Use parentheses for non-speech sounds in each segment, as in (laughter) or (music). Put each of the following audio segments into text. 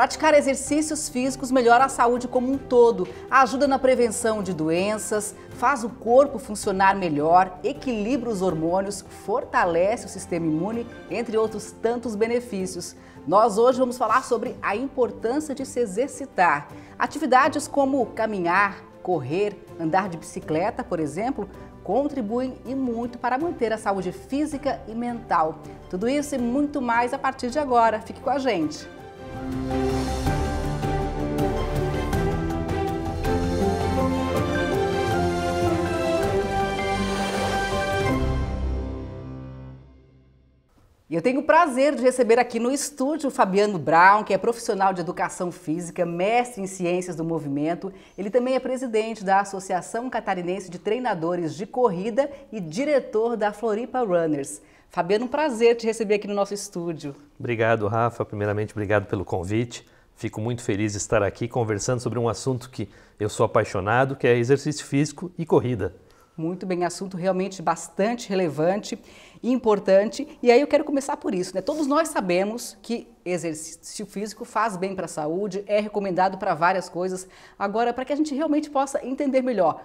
Praticar exercícios físicos melhora a saúde como um todo, ajuda na prevenção de doenças, faz o corpo funcionar melhor, equilibra os hormônios, fortalece o sistema imune, entre outros tantos benefícios. Nós hoje vamos falar sobre a importância de se exercitar. Atividades como caminhar, correr, andar de bicicleta, por exemplo, contribuem e muito para manter a saúde física e mental. Tudo isso e muito mais a partir de agora. Fique com a gente. E eu tenho o prazer de receber aqui no estúdio o Fabiano Brown, que é profissional de educação física, mestre em ciências do movimento. Ele também é presidente da Associação Catarinense de Treinadores de Corrida e diretor da Floripa Runners. Fabiano, é um prazer te receber aqui no nosso estúdio. Obrigado, Rafa. Primeiramente, obrigado pelo convite. Fico muito feliz de estar aqui conversando sobre um assunto que eu sou apaixonado, que é exercício físico e corrida. Muito bem, assunto realmente bastante relevante e importante. E aí eu quero começar por isso, né? Todos nós sabemos que exercício físico faz bem para a saúde, é recomendado para várias coisas. Agora, para que a gente realmente possa entender melhor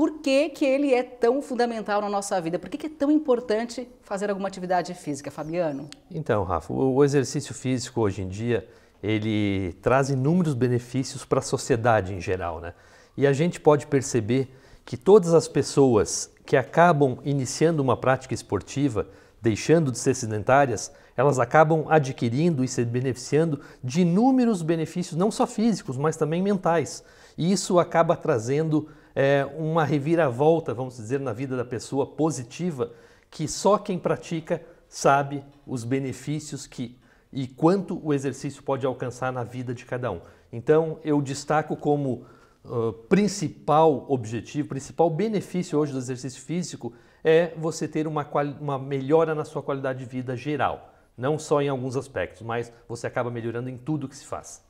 por que, que ele é tão fundamental na nossa vida? Por que, que é tão importante fazer alguma atividade física, Fabiano? Então, Rafa, o exercício físico hoje em dia, ele traz inúmeros benefícios para a sociedade em geral, né? E a gente pode perceber que todas as pessoas que acabam iniciando uma prática esportiva, deixando de ser sedentárias, elas acabam adquirindo e se beneficiando de inúmeros benefícios, não só físicos, mas também mentais. E isso acaba trazendo é, uma reviravolta, vamos dizer, na vida da pessoa positiva, que só quem pratica sabe os benefícios que e quanto o exercício pode alcançar na vida de cada um. Então, eu destaco como uh, principal objetivo, principal benefício hoje do exercício físico é você ter uma, uma melhora na sua qualidade de vida geral. Não só em alguns aspectos, mas você acaba melhorando em tudo que se faz.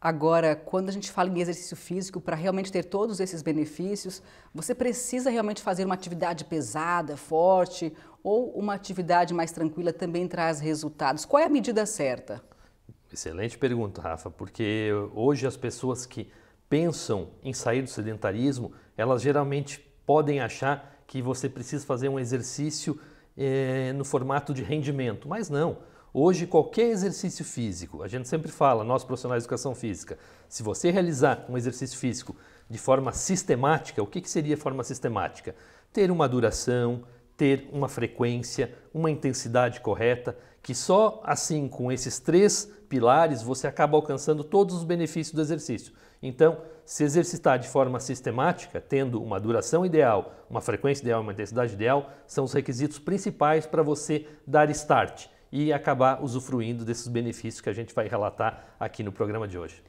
Agora, quando a gente fala em exercício físico, para realmente ter todos esses benefícios, você precisa realmente fazer uma atividade pesada, forte, ou uma atividade mais tranquila também traz resultados? Qual é a medida certa? Excelente pergunta, Rafa, porque hoje as pessoas que pensam em sair do sedentarismo, elas geralmente podem achar que você precisa fazer um exercício eh, no formato de rendimento, mas não. Hoje, qualquer exercício físico, a gente sempre fala, nós profissionais de educação física, se você realizar um exercício físico de forma sistemática, o que, que seria forma sistemática? Ter uma duração, ter uma frequência, uma intensidade correta, que só assim, com esses três pilares, você acaba alcançando todos os benefícios do exercício. Então, se exercitar de forma sistemática, tendo uma duração ideal, uma frequência ideal, uma intensidade ideal, são os requisitos principais para você dar start e acabar usufruindo desses benefícios que a gente vai relatar aqui no programa de hoje.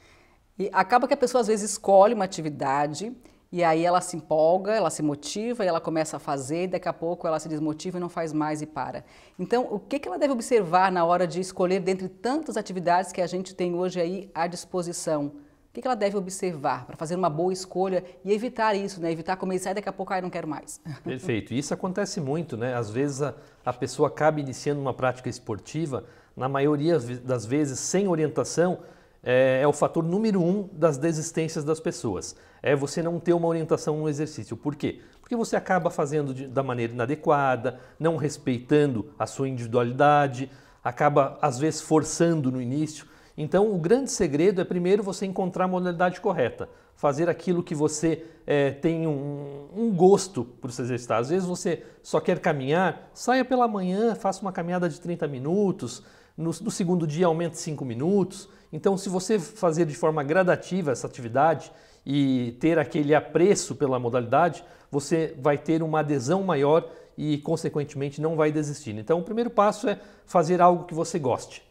E acaba que a pessoa às vezes escolhe uma atividade e aí ela se empolga, ela se motiva, e ela começa a fazer, e daqui a pouco ela se desmotiva e não faz mais e para. Então, o que ela deve observar na hora de escolher dentre tantas atividades que a gente tem hoje aí à disposição? O que ela deve observar para fazer uma boa escolha e evitar isso, né? Evitar começar e daqui a pouco, ah, não quero mais. (laughs) Perfeito. Isso acontece muito, né? Às vezes a, a pessoa acaba iniciando uma prática esportiva, na maioria das vezes sem orientação, é, é, o fator número um das desistências das pessoas. É você não ter uma orientação no exercício. Por quê? Porque você acaba fazendo de, da maneira inadequada, não respeitando a sua individualidade, acaba às vezes forçando no início. Então, o grande segredo é primeiro você encontrar a modalidade correta, fazer aquilo que você é, tem um, um gosto por se exercitar. Às vezes você só quer caminhar, saia pela manhã, faça uma caminhada de 30 minutos, no, no segundo dia aumente 5 minutos. Então, se você fazer de forma gradativa essa atividade e ter aquele apreço pela modalidade, você vai ter uma adesão maior e, consequentemente, não vai desistir. Então, o primeiro passo é fazer algo que você goste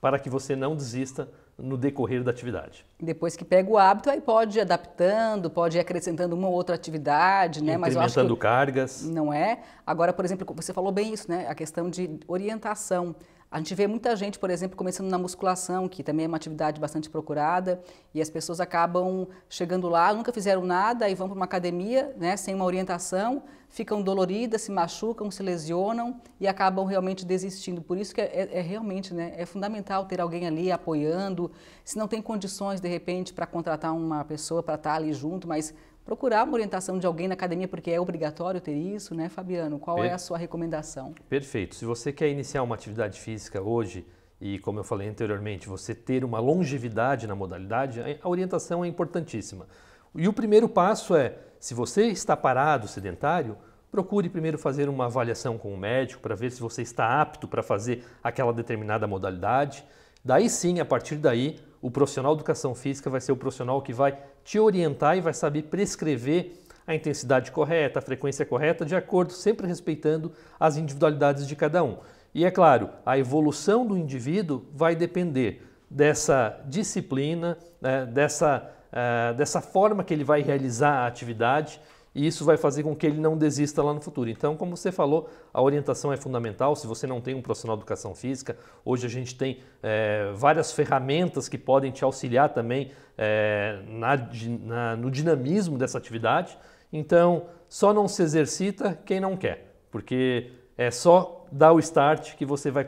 para que você não desista no decorrer da atividade. Depois que pega o hábito, aí pode ir adaptando, pode ir acrescentando uma ou outra atividade, né? Mas cargas. Não é? Agora, por exemplo, você falou bem isso, né? A questão de orientação. A gente vê muita gente, por exemplo, começando na musculação, que também é uma atividade bastante procurada, e as pessoas acabam chegando lá, nunca fizeram nada e vão para uma academia, né, sem uma orientação, ficam doloridas, se machucam, se lesionam e acabam realmente desistindo. Por isso que é, é, é realmente, né, é fundamental ter alguém ali apoiando. Se não tem condições, de repente, para contratar uma pessoa para estar tá ali junto, mas procurar uma orientação de alguém na academia, porque é obrigatório ter isso, né, Fabiano? Qual é per... é a sua recomendação? Perfeito. Se você quer iniciar uma atividade física hoje e, como eu falei anteriormente, você ter uma longevidade na modalidade, é, a orientação é importantíssima. E o primeiro passo é, se você está parado, sedentário, procure primeiro fazer uma avaliação com o médico para ver se você está apto para fazer aquela determinada modalidade. Daí sim, a partir daí, o profissional de educação física vai ser o profissional que vai te orientar e vai saber prescrever a intensidade correta, a frequência correta, de acordo, sempre respeitando as individualidades de cada um. E é claro, a evolução do indivíduo vai depender dessa disciplina, né, dessa, eh, dessa forma que ele vai realizar a atividade e isso vai fazer com que ele não desista lá no futuro. Então, como você falou, a orientação é fundamental. Se você não tem um profissional de educação física, hoje a gente tem é, várias ferramentas que podem te auxiliar também é, na, na, no dinamismo dessa atividade. Então, só não se exercita quem não quer, porque é só dar o start que você vai,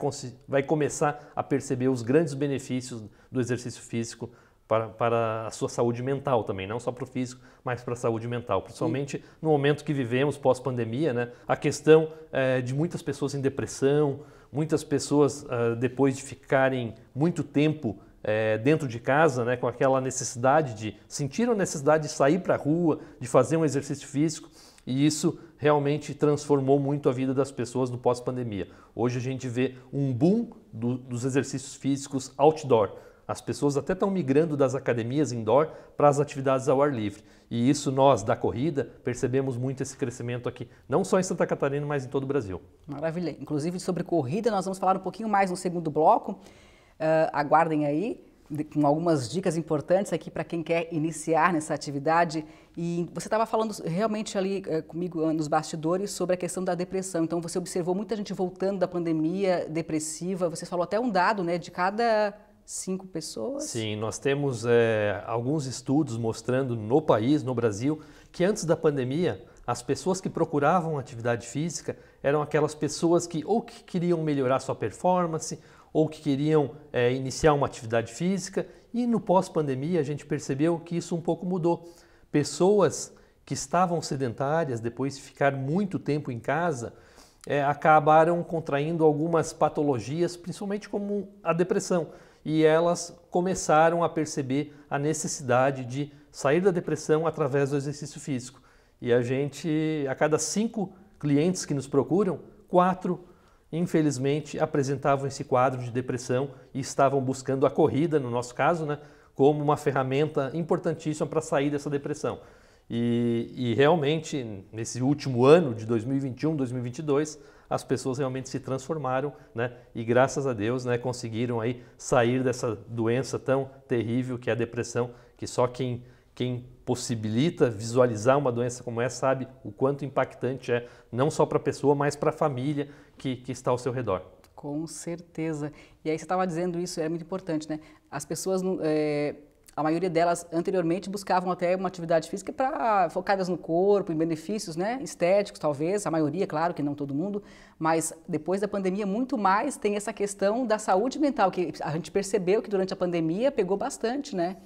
vai começar a perceber os grandes benefícios do exercício físico para, para a sua saúde mental também, não só para o físico, mas para a saúde mental. Principalmente Sim. no momento que vivemos pós-pandemia, né? a questão é, de muitas pessoas em depressão, muitas pessoas uh, depois de ficarem muito tempo é, dentro de casa, né, com aquela necessidade de sentir a necessidade de sair para a rua, de fazer um exercício físico, e isso realmente transformou muito a vida das pessoas no pós-pandemia. Hoje a gente vê um boom do, dos exercícios físicos outdoor, as pessoas até estão migrando das academias indoor para as atividades ao ar livre. E isso nós, da corrida, percebemos muito esse crescimento aqui, não só em Santa Catarina, mas em todo o Brasil. Maravilha. Inclusive sobre corrida, nós vamos falar um pouquinho mais no segundo bloco. Uh, aguardem aí com algumas dicas importantes aqui para quem quer iniciar nessa atividade. E você estava falando realmente ali ah, comigo ah, nos bastidores sobre a questão da depressão. Então você observou muita gente voltando da pandemia depressiva. Você falou até um dado, né, de cada cinco pessoas? Sim, nós temos é, alguns estudos mostrando no país, no Brasil, que antes da pandemia, as pessoas que procuravam atividade física eram aquelas pessoas que ou que queriam melhorar sua performance ou que queriam é, iniciar uma atividade física e no pós-pandemia a gente percebeu que isso um pouco mudou. Pessoas que estavam sedentárias depois de ficar muito tempo em casa é, acabaram contraindo algumas patologias, principalmente como a depressão e elas começaram a perceber a necessidade de sair da depressão através do exercício físico. E a gente, a cada cinco clientes que nos procuram, quatro, infelizmente, apresentavam esse quadro de depressão e estavam buscando a corrida, no nosso caso, né, como uma ferramenta importantíssima para sair dessa depressão. E, e realmente, nesse último ano de 2021, 2022, as pessoas realmente se transformaram, né? E graças a Deus, né, conseguiram aí sair dessa doença tão terrível que é a depressão, que só quem quem possibilita visualizar uma doença como essa sabe o quanto impactante é, não só para a pessoa, mas para a família que, que está ao seu redor. Com certeza. E aí você estava dizendo isso, é muito importante, né? As pessoas é, a maioria delas anteriormente buscavam até uma atividade física para focadas no corpo, em benefícios, né, estéticos talvez, a maioria, claro que não todo mundo, mas depois da pandemia muito mais tem essa questão da saúde mental que a gente percebeu que durante a pandemia pegou bastante, né?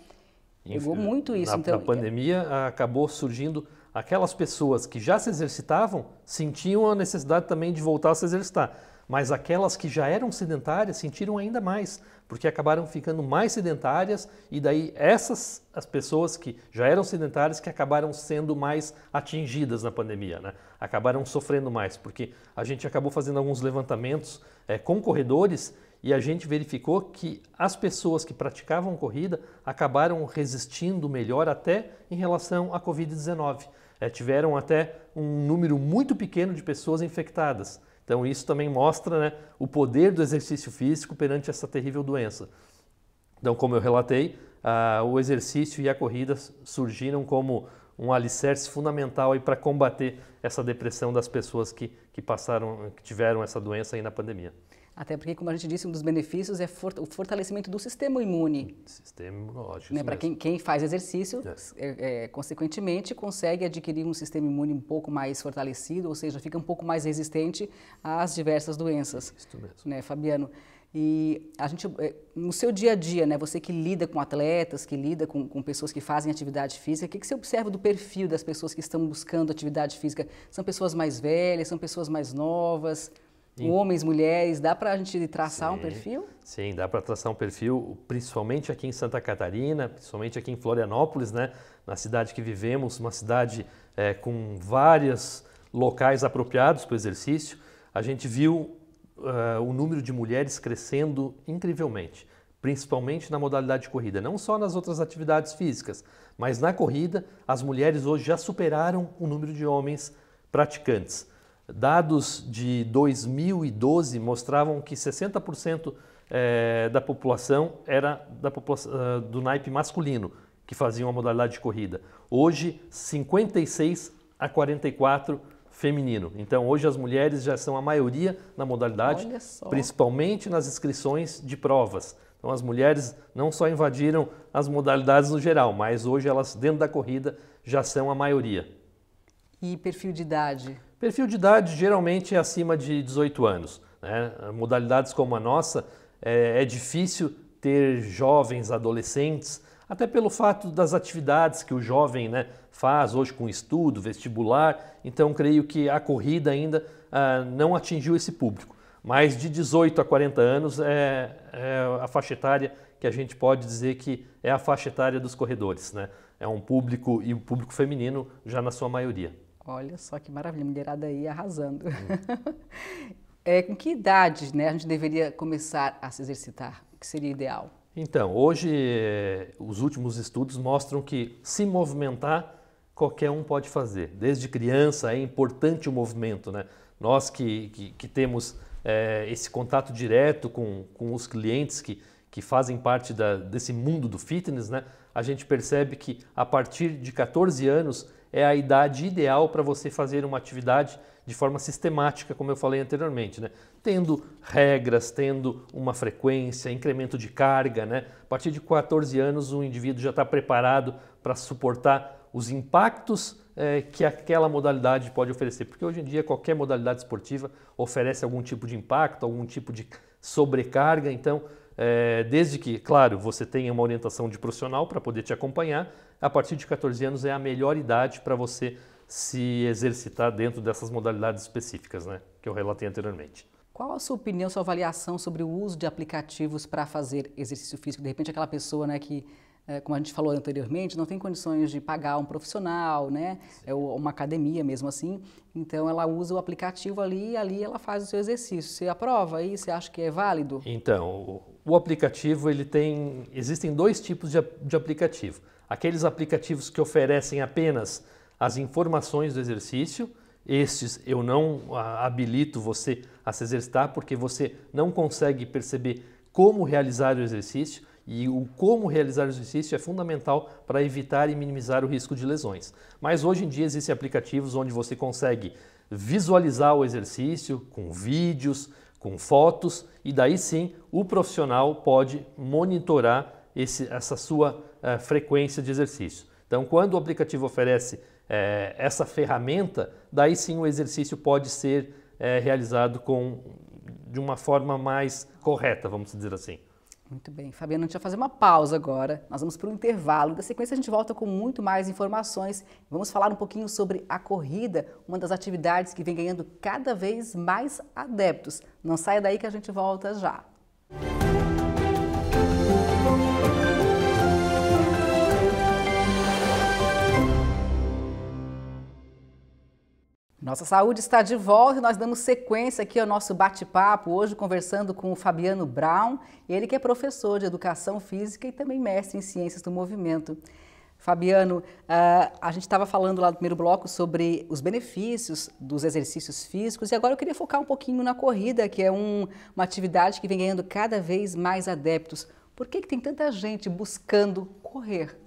Pegou muito isso. Na, então, na pandemia acabou surgindo aquelas pessoas que já se exercitavam sentiam a necessidade também de voltar a se exercitar. Mas aquelas que já eram sedentárias sentiram ainda mais, porque acabaram ficando mais sedentárias e daí essas as pessoas que já eram sedentárias que acabaram sendo mais atingidas na pandemia, né? acabaram sofrendo mais, porque a gente acabou fazendo alguns levantamentos é, com corredores e a gente verificou que as pessoas que praticavam corrida acabaram resistindo melhor até em relação à Covid-19. É, tiveram até um número muito pequeno de pessoas infectadas. Então isso também mostra né, o poder do exercício físico perante essa terrível doença. Então, como eu relatei, o exercício e a corrida surgiram como um alicerce fundamental para combater essa depressão das pessoas que, que passaram, que tiveram essa doença aí na pandemia. Até porque, como a gente disse, um dos benefícios é for o fortalecimento do sistema imune. Sistema imunológico. Né? Para quem, quem, faz exercício, é. É, consequentemente, consegue adquirir um sistema imune um pouco mais fortalecido, ou seja, fica um pouco mais resistente às diversas doenças. Isso mesmo. Né, Fabiano? E a gente, é, no seu dia a dia, né, você que lida com atletas, que lida com, com pessoas que fazem atividade física, o que, que você observa do perfil das pessoas que estão buscando atividade física? São pessoas mais velhas, são pessoas mais novas? Sim. Homens, mulheres, dá para a gente traçar Sim. um perfil? Sim, dá para traçar um perfil, principalmente aqui em Santa Catarina, principalmente aqui em Florianópolis, né? Na cidade que vivemos, uma cidade é, com vários locais apropriados para o exercício. A gente viu uh, o número de mulheres crescendo incrivelmente, principalmente na modalidade de corrida, não só nas outras atividades físicas, mas na corrida, as mulheres hoje já superaram o número de homens praticantes. Dados de 2012 mostravam que 60% é, eh, da população era da eh, do naipe masculino que faziam a modalidade de corrida. Hoje, 56 a 44 feminino. Então, hoje as mulheres já são a maioria na modalidade, principalmente nas inscrições de provas. Então, as mulheres não só invadiram as modalidades no geral, mas hoje elas, dentro da corrida, já são a maioria. E perfil de idade? Perfil de idade geralmente é acima de 18 anos. Né? Modalidades como a nossa, é, é difícil ter jovens adolescentes, até pelo fato das atividades que o jovem né, faz hoje com estudo, vestibular. Então, creio que a corrida ainda ah, não atingiu esse público. Mas de 18 a 40 anos é, é, a faixa etária que a gente pode dizer que é a faixa etária dos corredores. Né? É um público, e o público feminino já na sua maioria. Olha só que maravilha, mulherada aí arrasando. Uhum. (laughs) é, com que idade né, a gente deveria começar a se exercitar? O que seria ideal? Então, hoje eh, os últimos estudos mostram que se movimentar qualquer um pode fazer. Desde criança é importante o movimento. Né? Nós que, que, que temos eh, esse contato direto com, com os clientes que, que fazem parte da, desse mundo do fitness, né? a gente percebe que a partir de 14 anos é a idade ideal para você fazer uma atividade de forma sistemática, como eu falei anteriormente, né? tendo regras, tendo uma frequência, incremento de carga. Né? A partir de 14 anos, o indivíduo já está preparado para suportar os impactos é, que aquela modalidade pode oferecer, porque hoje em dia qualquer modalidade esportiva oferece algum tipo de impacto, algum tipo de sobrecarga, então é, desde que, claro, você tenha uma orientação de profissional para poder te acompanhar, a partir de 14 anos é a melhor idade para você se exercitar dentro dessas modalidades específicas né, que eu relatei anteriormente. Qual a sua opinião, sua avaliação sobre o uso de aplicativos para fazer exercício físico? De repente, aquela pessoa né, que, é, como a gente falou anteriormente, não tem condições de pagar um profissional, né? É uma academia mesmo assim. Então, ela usa o aplicativo ali e ali ela faz o seu exercício. Você aprova aí? Você acha que é válido? Então, o aplicativo ele tem. Existem dois tipos de, de aplicativo. Aqueles aplicativos que oferecem apenas as informações do exercício, estes eu não ah, habilito você a se exercitar porque você não consegue perceber como realizar o exercício e o como realizar o exercício é fundamental para evitar e minimizar o risco de lesões. Mas hoje em dia existem aplicativos onde você consegue visualizar o exercício com vídeos, com fotos, e daí sim o profissional pode monitorar esse, essa sua uh, frequência de exercício. Então, quando o aplicativo oferece eh, essa ferramenta, daí sim o exercício pode ser eh, realizado com, de uma forma mais correta, vamos dizer assim. Muito bem. Fabiana, a gente vai fazer uma pausa agora. Nós vamos para um intervalo. Da sequência, a gente volta com muito mais informações. Vamos falar um pouquinho sobre a corrida, uma das atividades que vem ganhando cada vez mais adeptos. Não saia daí que a gente volta já. Nossa Saúde está de volta e nós damos sequência aqui ao nosso bate-papo, hoje conversando com o Fabiano Brown, ele que é professor de Educação Física e também mestre em Ciências do Movimento. Fabiano, uh, a gente estava falando lá no primeiro bloco sobre os benefícios dos exercícios físicos e agora eu queria focar um pouquinho na corrida, que é um, uma atividade que vem ganhando cada vez mais adeptos. Por que, que tem tanta gente buscando correr?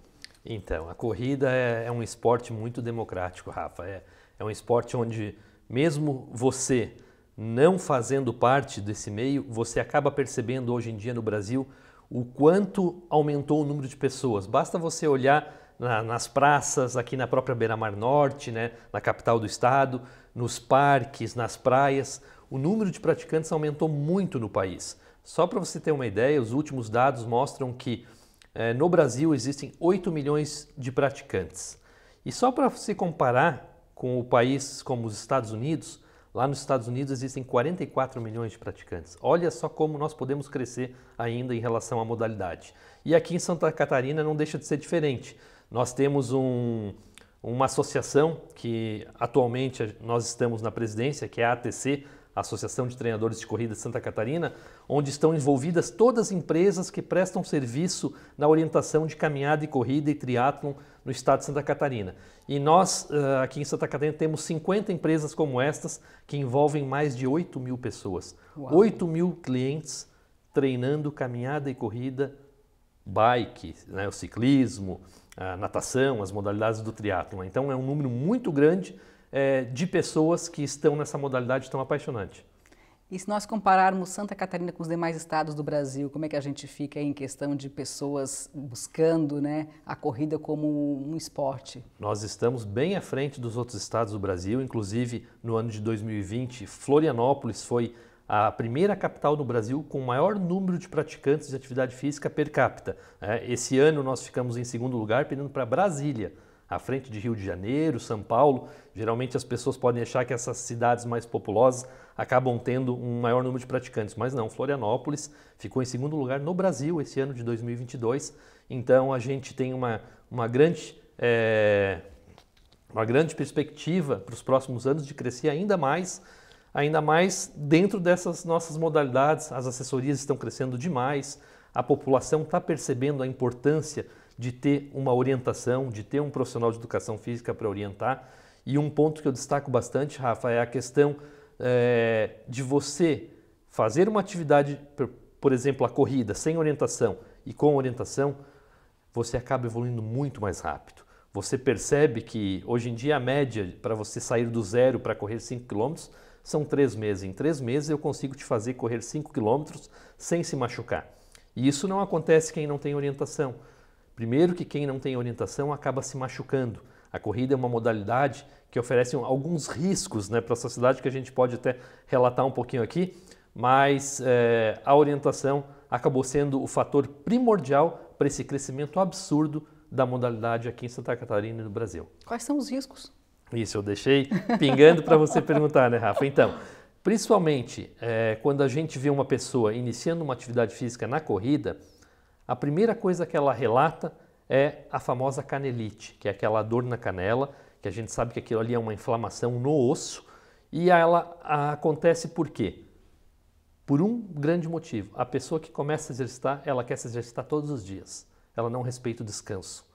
Então, a corrida é, é um esporte muito democrático, Rafa. É, é um esporte onde, mesmo você não fazendo parte desse meio, você acaba percebendo hoje em dia no Brasil o quanto aumentou o número de pessoas. Basta você olhar na, nas praças, aqui na própria Beira-Mar Norte, né, na capital do estado, nos parques, nas praias, o número de praticantes aumentou muito no país. Só para você ter uma ideia, os últimos dados mostram que eh, no Brasil existem 8 milhões de praticantes. E só para você comparar, com o país como os Estados Unidos, lá nos Estados Unidos existem 44 milhões de praticantes. Olha só como nós podemos crescer ainda em relação à modalidade. E aqui em Santa Catarina não deixa de ser diferente. Nós temos um, uma associação que atualmente nós estamos na presidência, que é a ATC, Associação de Treinadores de Corrida de Santa Catarina, onde estão envolvidas todas as empresas que prestam serviço na orientação de caminhada e corrida e triatlon no estado de Santa Catarina. E nós, eh, aqui em Santa Catarina, temos 50 empresas como estas, que envolvem mais de 8 mil pessoas. Uau. 8 mil clientes treinando caminhada e corrida, bike, né, o ciclismo, a natação, as modalidades do triatlon. Então é um número muito grande é, de pessoas que estão nessa modalidade tão apaixonante. E se nós compararmos Santa Catarina com os demais estados do Brasil, como é que a gente fica em questão de pessoas buscando né, a corrida como um esporte? Nós estamos bem à frente dos outros estados do Brasil, inclusive no ano de 2020, Florianópolis foi a primeira capital do Brasil com o maior número de praticantes de atividade física per capita. Né? Esse ano nós ficamos em segundo lugar, perdendo para Brasília à frente de Rio de Janeiro, São Paulo. Geralmente as pessoas podem achar que essas cidades mais populosas acabam tendo um maior número de praticantes, mas não. Florianópolis ficou em segundo lugar no Brasil esse ano de 2022. Então a gente tem uma, uma grande. É, uma grande perspectiva para os próximos anos de crescer ainda mais ainda mais dentro dessas nossas modalidades. As assessorias estão crescendo demais, a população está percebendo a importância de ter uma orientação, de ter um profissional de educação física para orientar. E um ponto que eu destaco bastante, Rafa, é a questão é, de você fazer uma atividade, por exemplo, a corrida, sem orientação e com orientação, você acaba evoluindo muito mais rápido. Você percebe que hoje em dia a média para você sair do zero para correr 5 km são 3 meses. Em 3 meses eu consigo te fazer correr 5 km sem se machucar. E isso não acontece quem não tem orientação. Primeiro que quem não tem orientação acaba se machucando. A corrida é uma modalidade que oferece alguns riscos né, para a sociedade que a gente pode até relatar um pouquinho aqui, mas é, a orientação acabou sendo o fator primordial para esse crescimento absurdo da modalidade aqui em Santa Catarina e no Brasil. Quais são os riscos? Isso, eu deixei pingando para você perguntar, né, Rafa? Então, principalmente é, quando a gente vê uma pessoa iniciando uma atividade física na corrida, a primeira coisa que ela relata é a famosa canelite, que é aquela dor na canela, que a gente sabe que aquilo ali é uma inflamação no osso, e ela acontece por quê? Por um grande motivo. A pessoa que começa a exercitar, ela quer se exercitar todos os dias. Ela não respeita o descanso.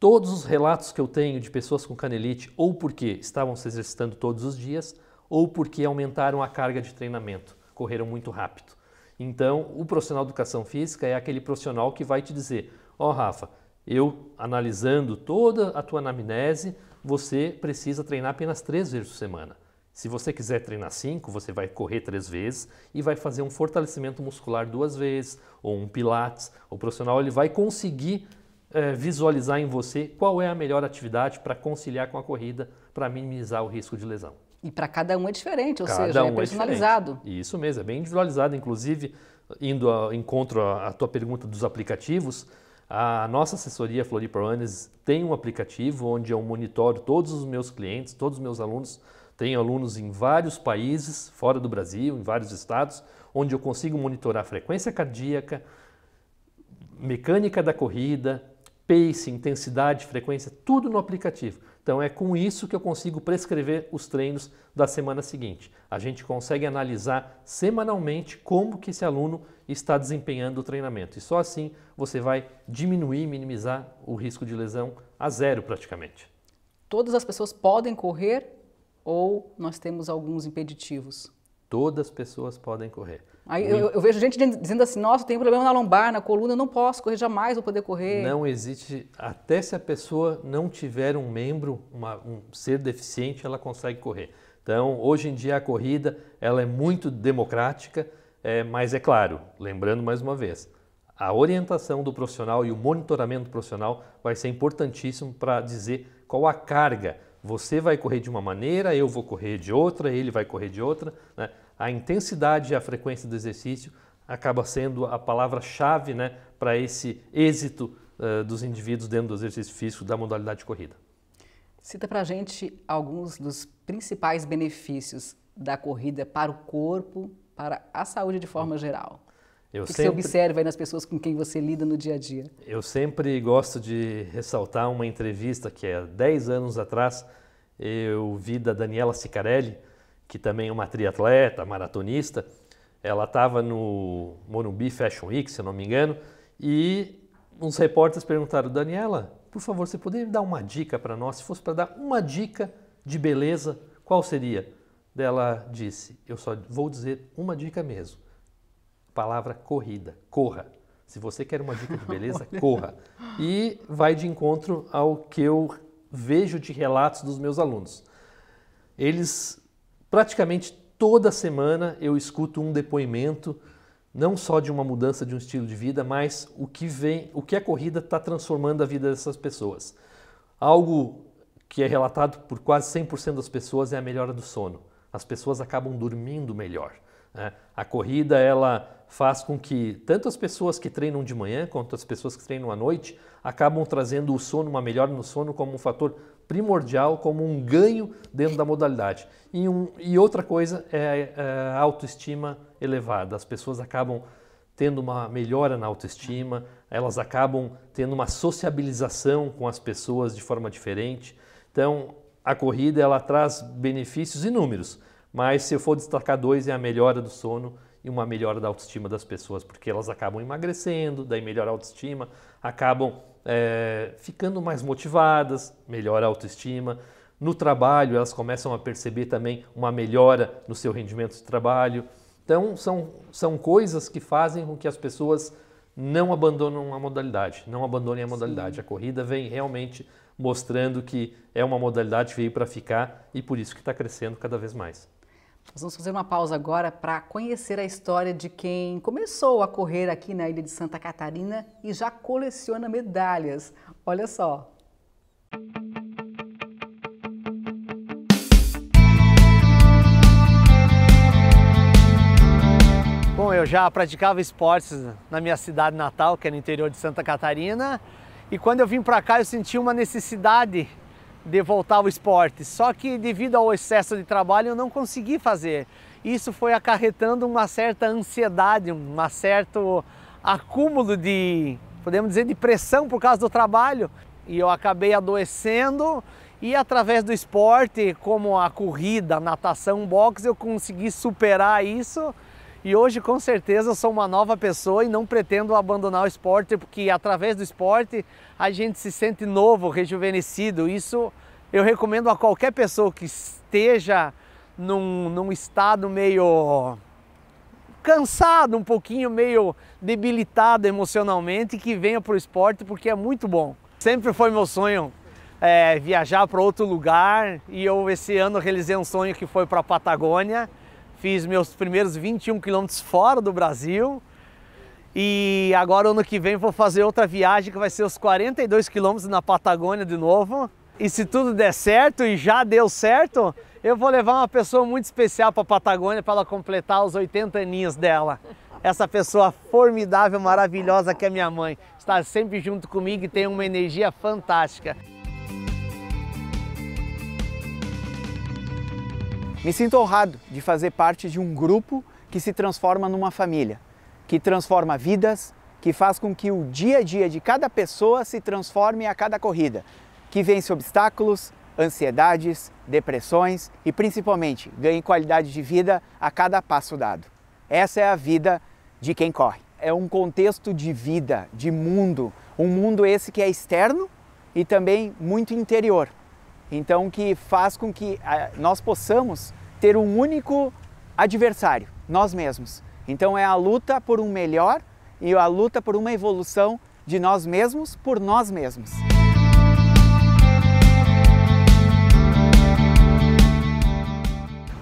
Todos os relatos que eu tenho de pessoas com canelite, ou porque estavam se exercitando todos os dias, ou porque aumentaram a carga de treinamento, correram muito rápido. Então, o profissional de educação física é aquele profissional que vai te dizer: Ó, oh, Rafa, eu analisando toda a tua anamnese, você precisa treinar apenas três vezes por semana. Se você quiser treinar cinco, você vai correr três vezes e vai fazer um fortalecimento muscular duas vezes, ou um pilates. O profissional ele vai conseguir é, visualizar em você qual é a melhor atividade para conciliar com a corrida para minimizar o risco de lesão. E para cada um é diferente, ou cada seja, é um é personalizado. É Isso mesmo, é bem individualizado. Inclusive, indo ao encontro à tua pergunta dos aplicativos, a nossa assessoria Floripa Runners tem um aplicativo onde eu monitoro todos os meus clientes, todos os meus alunos. Tenho alunos em vários países, fora do Brasil, em vários estados, onde eu consigo monitorar frequência cardíaca, mecânica da corrida, pace, intensidade, frequência, tudo no aplicativo. Então é com isso que eu consigo prescrever os treinos da semana seguinte. A gente consegue analisar semanalmente como que esse aluno está desempenhando o treinamento. E só assim você vai diminuir, minimizar o risco de lesão a zero praticamente. Todas as pessoas podem correr ou nós temos alguns impeditivos? Todas as pessoas podem correr. Aí eu, eu, vejo gente dizendo assim, nossa, tem um problema na lombar, na coluna, eu não posso correr jamais, vou poder correr. Não existe, até se a pessoa não tiver um membro, uma, um ser deficiente, ela consegue correr. Então, hoje em dia a corrida, ela é muito democrática, é, mas é claro, lembrando mais uma vez, a orientação do profissional e o monitoramento do profissional vai ser importantíssimo para dizer qual a carga. Você vai correr de uma maneira, eu vou correr de outra, ele vai correr de outra, né? a intensidade e a frequência do exercício acaba sendo a palavra-chave né, para esse êxito uh, dos indivíduos dentro do exercício físico da modalidade de corrida. Cita para a gente alguns dos principais benefícios da corrida para o corpo, para a saúde de forma geral. Eu o que sempre... você observa aí nas pessoas com quem você lida no dia a dia? Eu sempre gosto de ressaltar uma entrevista que há é 10 anos atrás eu vi da Daniela Sicarelli, que também é uma triatleta, maratonista, ela estava no Morumbi Fashion Week, se eu não me engano, e uns repórteres perguntaram, Daniela, por favor, você poderia dar uma dica para nós? Se fosse para dar uma dica de beleza, qual seria? Dela disse, eu só vou dizer uma dica mesmo. Palavra corrida, corra. Se você quer uma dica de beleza, (laughs) corra. E vai de encontro ao que eu vejo de relatos dos meus alunos. Eles Praticamente toda semana eu escuto um depoimento, não só de uma mudança de um estilo de vida, mas o que vem, o que a corrida está transformando a vida dessas pessoas. Algo que é relatado por quase 100% das pessoas é a melhora do sono. As pessoas acabam dormindo melhor. Né? A corrida ela faz com que tanto as pessoas que treinam de manhã quanto as pessoas que treinam à noite acabam trazendo o sono, uma melhora no sono, como um fator primordial como um ganho dentro da modalidade. E, um, e outra coisa é, é a autoestima elevada. As pessoas acabam tendo uma melhora na autoestima, elas acabam tendo uma sociabilização com as pessoas de forma diferente. Então, a corrida ela traz benefícios inúmeros, mas se eu for destacar dois é a melhora do sono e uma melhora da autoestima das pessoas, porque elas acabam emagrecendo, daí melhora a autoestima, acabam é, ficando mais motivadas, melhor autoestima. No trabalho, elas começam a perceber também uma melhora no seu rendimento de trabalho. Então, são, são coisas que fazem com que as pessoas não abandonem a modalidade, não abandonem a modalidade. Sim. A corrida vem realmente mostrando que é uma modalidade que veio para ficar e por isso que está crescendo cada vez mais. Nós vamos fazer uma pausa agora para conhecer a história de quem começou a correr aqui na ilha de Santa Catarina e já coleciona medalhas. Olha só. Bom, eu já praticava esportes na minha cidade natal, que é no interior de Santa Catarina, e quando eu vim para cá eu senti uma necessidade de voltar ao esporte. Só que devido ao excesso de trabalho eu não consegui fazer. Isso foi acarretando uma certa ansiedade, um certo acúmulo de, podemos dizer, de pressão por causa do trabalho. E eu acabei adoecendo e através do esporte, como a corrida, a natação, boxe, eu consegui superar isso e hoje com certeza sou uma nova pessoa e não pretendo abandonar o esporte, porque através do esporte a gente se sente novo, rejuvenescido. Isso eu recomendo a qualquer pessoa que esteja num, num estado meio cansado, um pouquinho meio debilitado emocionalmente, que venha para o esporte porque é muito bom. Sempre foi meu sonho é, viajar para outro lugar e eu esse ano realizei um sonho que foi para a Patagônia. Fiz meus primeiros 21 quilômetros fora do Brasil. E agora, ano que vem, vou fazer outra viagem que vai ser os 42 quilômetros na Patagônia de novo. E se tudo der certo, e já deu certo, eu vou levar uma pessoa muito especial para a Patagônia para ela completar os 80 aninhos dela. Essa pessoa formidável, maravilhosa que é minha mãe, está sempre junto comigo e tem uma energia fantástica. Me sinto honrado de fazer parte de um grupo que se transforma numa família, que transforma vidas, que faz com que o dia a dia de cada pessoa se transforme a cada corrida, que vence obstáculos, ansiedades, depressões e principalmente ganhe qualidade de vida a cada passo dado. Essa é a vida de quem corre. É um contexto de vida, de mundo, um mundo esse que é externo e também muito interior. Então, que faz com que ah, nós possamos ter um único adversário, nós mesmos. Então, é a luta por um melhor e a luta por uma evolução de nós mesmos por nós mesmos.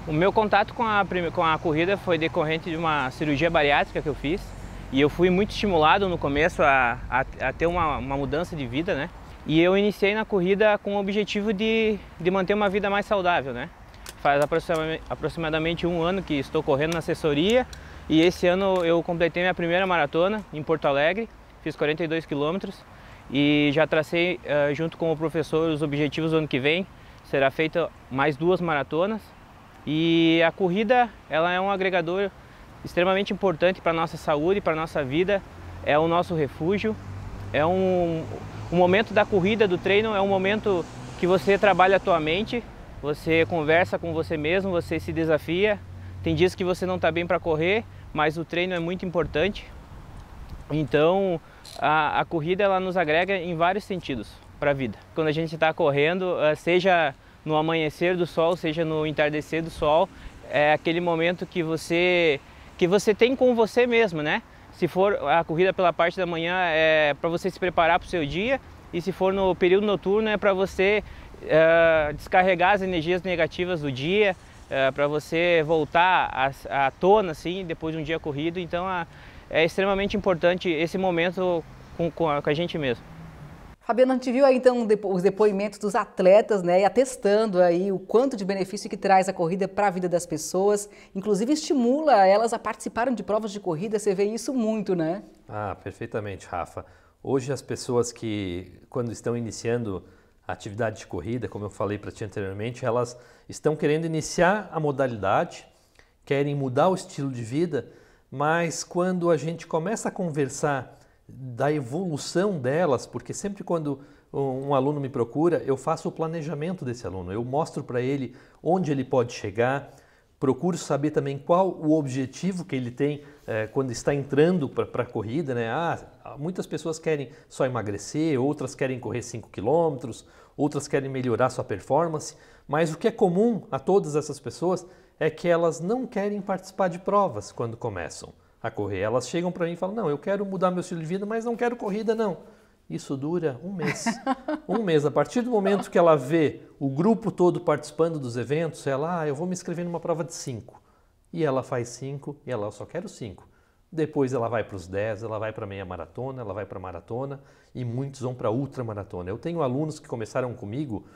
O meu contato com a, com a corrida foi decorrente de uma cirurgia bariátrica que eu fiz e eu fui muito estimulado no começo a, a, a ter uma, uma mudança de vida, né? E eu iniciei na corrida com o objetivo de, de manter uma vida mais saudável, né? Faz aproximadamente um ano que estou correndo na assessoria e esse ano eu completei minha primeira maratona em Porto Alegre, fiz 42 quilômetros e já tracei uh, junto com o professor os objetivos do ano que vem. Será feita mais duas maratonas e a corrida ela é um agregador extremamente importante para a nossa saúde, para a nossa vida, é o nosso refúgio, é um, o momento da corrida, do treino, é um momento que você trabalha a tua mente, você conversa com você mesmo, você se desafia. Tem dias que você não está bem para correr, mas o treino é muito importante. Então, a, a corrida ela nos agrega em vários sentidos para a vida. Quando a gente está correndo, eh, seja no amanhecer do sol, seja no entardecer do sol, é aquele momento que você que você tem com você mesmo, né? Se for a corrida pela parte da manhã, é para você se preparar para o seu dia, e se for no período noturno, é para você descarregar as energias negativas do dia, para você voltar à, à tona assim, depois de um dia corrido. Então, é extremamente importante esse momento com, com, a, com a gente mesmo. Fabiana, a gente viu aí então os depoimentos dos atletas, né, e atestando aí o quanto de benefício que traz a corrida para a vida das pessoas, inclusive estimula elas a participarem de provas de corrida, você vê isso muito, né? Ah, perfeitamente, Rafa. Hoje as pessoas que, quando estão iniciando a atividade de corrida, como eu falei para ti anteriormente, elas estão querendo iniciar a modalidade, querem mudar o estilo de vida, mas quando a gente começa a conversar da evolução delas, porque sempre quando um aluno me procura, eu faço o planejamento desse aluno, eu mostro para ele onde ele pode chegar, procuro saber também qual o objetivo que ele tem é, quando está entrando para a corrida. Né? Ah, muitas pessoas querem só emagrecer, outras querem correr 5 km, outras querem melhorar sua performance, mas o que é comum a todas essas pessoas é que elas não querem participar de provas quando começam a correr. Elas chegam para mim e falam: Não, eu quero mudar meu estilo de vida, mas não quero corrida, não. Isso dura um mês. (laughs) um mês. A partir do momento que ela vê o grupo todo participando dos eventos, ela, ah, eu vou me inscrever numa prova de cinco. E ela faz cinco, e ela, eu só quero cinco. Depois ela vai para os 10, ela vai para meia maratona, ela vai para maratona e muitos vão para ultra maratona. Eu tenho alunos que começaram comigo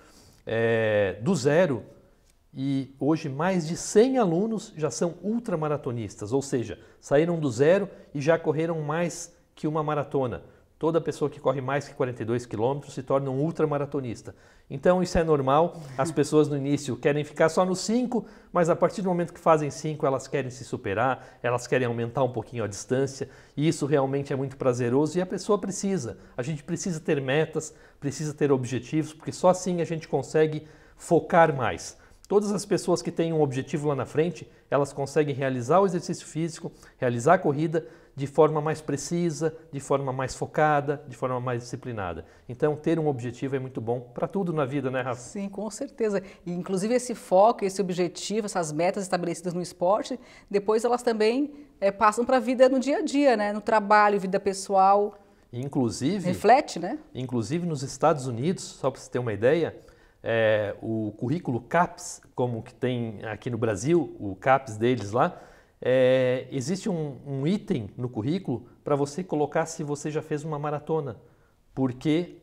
é, do zero e hoje mais de 100 alunos já são ultramaratonistas, ou seja, saíram do zero e já correram mais que uma maratona. Toda pessoa que corre mais que 42 quilômetros se torna um ultramaratonista. Então isso é normal, as pessoas no início querem ficar só nos 5, mas a partir do momento que fazem 5 elas querem se superar, elas querem aumentar um pouquinho a distância e isso realmente é muito prazeroso e a pessoa precisa. A gente precisa ter metas, precisa ter objetivos, porque só assim a gente consegue focar mais. Todas as pessoas que têm um objetivo lá na frente, elas conseguem realizar o exercício físico, realizar a corrida de forma mais precisa, de forma mais focada, de forma mais disciplinada. Então, ter um objetivo é muito bom para tudo na vida, né, Rafa? Sim, com certeza. E, inclusive, esse foco, esse objetivo, essas metas estabelecidas no esporte, depois elas também é, passam para a vida no dia a dia, né? No trabalho, vida pessoal. Inclusive. Reflete, né? Inclusive, nos Estados Unidos, só para você ter uma ideia, é, o currículo CAPES, como que tem aqui no Brasil, o CAPES deles lá, é, existe um, um item no currículo para você colocar se você já fez uma maratona, porque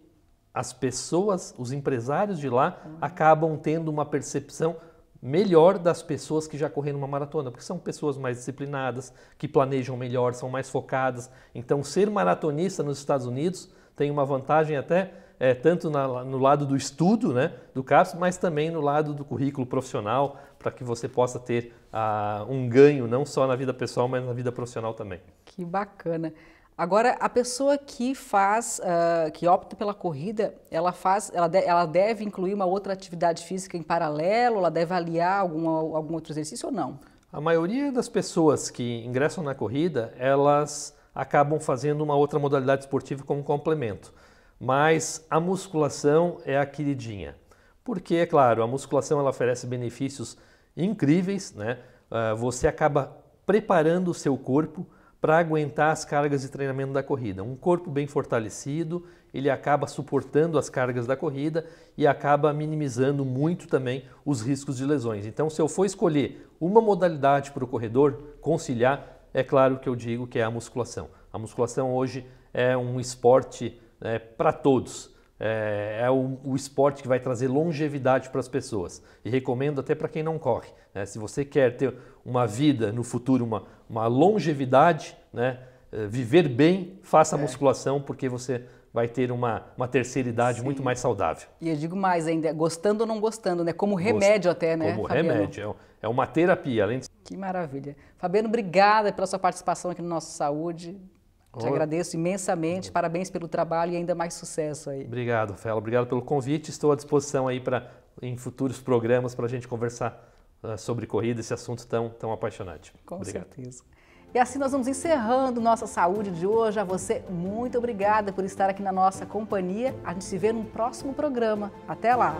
as pessoas, os empresários de lá, uhum. acabam tendo uma percepção melhor das pessoas que já correram uma maratona, porque são pessoas mais disciplinadas, que planejam melhor, são mais focadas. Então, ser maratonista nos Estados Unidos tem uma vantagem até é, tanto na, no lado do estudo né, do CAPS, mas também no lado do currículo profissional, para que você possa ter ah, um ganho não só na vida pessoal, mas na vida profissional também. Que bacana. Agora, a pessoa que faz, uh, que opta pela corrida, ela faz, ela, de, ela deve incluir uma outra atividade física em paralelo, ela deve aliar algum, algum outro exercício ou não? A maioria das pessoas que ingressam na corrida, elas acabam fazendo uma outra modalidade esportiva como complemento mas a musculação é a queridinha. Porque, é claro, a musculação ela oferece benefícios incríveis, né? Ah, você acaba preparando o seu corpo para aguentar as cargas de treinamento da corrida. Um corpo bem fortalecido, ele acaba suportando as cargas da corrida e acaba minimizando muito também os riscos de lesões. Então, se eu for escolher uma modalidade para o corredor conciliar, é claro que eu digo que é a musculação. A musculação hoje é um esporte é, né, para todos. É, é o, o, esporte que vai trazer longevidade para as pessoas. E recomendo até para quem não corre. Né? Se você quer ter uma vida no futuro, uma, uma longevidade, né? Eh, viver bem, faça é. musculação, porque você vai ter uma, uma terceira idade Sim. muito mais saudável. E eu digo mais ainda, gostando ou não gostando, né? Como remédio até, né? Como Fabiano? remédio, é, é uma terapia. Além de... Que maravilha. Fabiano, obrigada pela sua participação aqui no nosso Saúde. Te agradeço imensamente, parabéns pelo trabalho e ainda mais sucesso aí. Obrigado, Fela. Obrigado pelo convite. Estou à disposição aí para em futuros programas para a gente conversar uh, sobre corrida, esse assunto tão, tão apaixonante. Com obrigado. certeza. E assim nós vamos encerrando nossa saúde de hoje. A você, muito obrigada por estar aqui na nossa companhia. A gente se vê no próximo programa. Até lá!